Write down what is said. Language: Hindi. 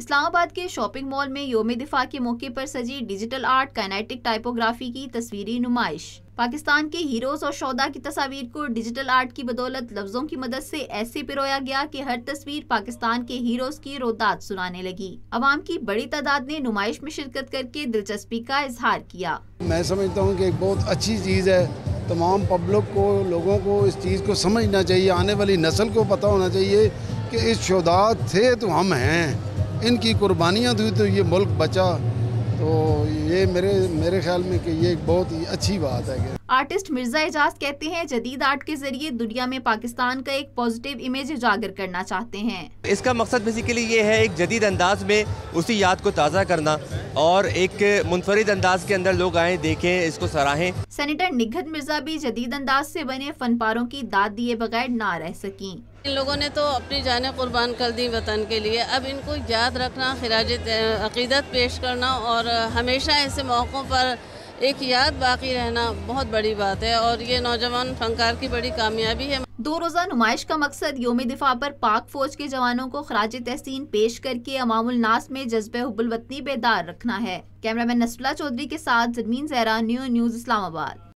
इस्लामाबाद के शॉपिंग मॉल में योम दिफा के मौके पर सजी डिजिटल आर्ट काइनेटिक टाइपोग्राफी की तस्वीरी नुमाइश पाकिस्तान के हीरोज और शौदा की तस्वीर को डिजिटल आर्ट की बदौलत लफ्जों की मदद से ऐसे पिरोया गया कि हर तस्वीर पाकिस्तान के हीरोज की रोदात सुनाने लगी अवाम की बड़ी तादाद ने नुमाइश में शिरकत करके दिलचस्पी का इजहार किया मैं समझता हूँ की एक बहुत अच्छी चीज़ है तमाम पब्लिक को लोगों को इस चीज़ को समझना चाहिए आने वाली नस्ल को पता होना चाहिए की इस शौदात थे तो हम हैं इनकी कुर्बानियाँ दी तो ये मुल्क बचा तो ये मेरे मेरे ख्याल में कि ये एक बहुत ही अच्छी बात है आर्टिस्ट मिर्जा एजाज कहते हैं जदीद आर्ट के जरिए दुनिया में पाकिस्तान का एक पॉजिटिव इमेज उजागर करना चाहते हैं इसका मकसद बेसिकली ये है एक जदीद अंदाज में उसी याद को ताज़ा करना और एक मुनफरिद अंदाज के अंदर लोग आए देखें इसको सराहें सेनेटर निगत मिर्जा भी जदीद अंदाज से बने फनपारों की दाद दिए बगैर ना रह सकी इन लोगों ने तो अपनी जान कुर्बान कर दी वतन के लिए अब इनको याद रखना खराज अकीदत पेश करना और हमेशा ऐसे मौक़ों पर एक याद बाकी रहना बहुत बड़ी बात है और ये नौजवान फनकार की बड़ी कामयाबी है दो रोज़ा नुमाइश का मकसद योम दिफा पर पाक फौज के जवानों को खराज तहसीन पेश करके अमामुल नास में जज्ब हुबुलवतनी बेदार रखना है कैमरामैन नसला चौधरी के साथ जमीन जहरा न्यू न्यूज़ इस्लामाबाद